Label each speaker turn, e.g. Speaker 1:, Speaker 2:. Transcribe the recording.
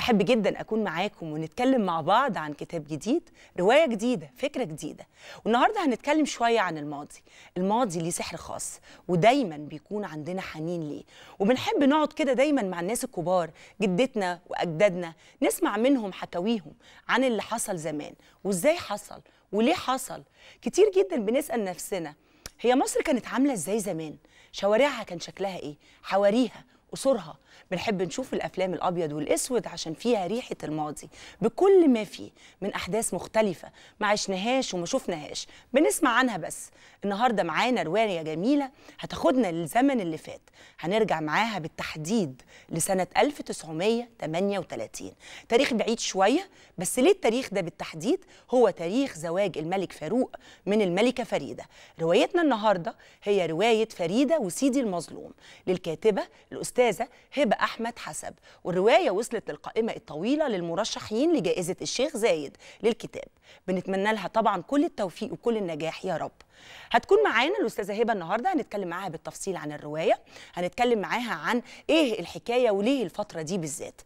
Speaker 1: بحب جدا اكون معاكم ونتكلم مع بعض عن كتاب جديد روايه جديده فكره جديده والنهارده هنتكلم شويه عن الماضي الماضي ليه سحر خاص ودايما بيكون عندنا حنين ليه وبنحب نقعد كده دايما مع الناس الكبار جدتنا واجدادنا نسمع منهم حكاويهم عن اللي حصل زمان وازاي حصل وليه حصل كتير جدا بنسال نفسنا هي مصر كانت عامله ازاي زمان شوارعها كان شكلها ايه حواريها قصورها بنحب نشوف الأفلام الأبيض والأسود عشان فيها ريحة الماضي بكل ما فيه من أحداث مختلفة ما عشناهاش وما شفناهاش بنسمع عنها بس النهاردة معانا رواية جميلة هتاخدنا للزمن اللي فات هنرجع معاها بالتحديد لسنة 1938 تاريخ بعيد شوية بس ليه التاريخ ده بالتحديد هو تاريخ زواج الملك فاروق من الملكة فريدة روايتنا النهاردة هي رواية فريدة وسيدي المظلوم للكاتبة الأستاذ الأستاذة هبة أحمد حسب والرواية وصلت للقائمة الطويلة للمرشحين لجائزة الشيخ زايد للكتاب بنتمنى لها طبعا كل التوفيق وكل النجاح يا رب هتكون معانا الأستاذة هبة النهاردة هنتكلم معاها بالتفصيل عن الرواية هنتكلم معاها عن إيه الحكاية وليه الفترة دي بالذات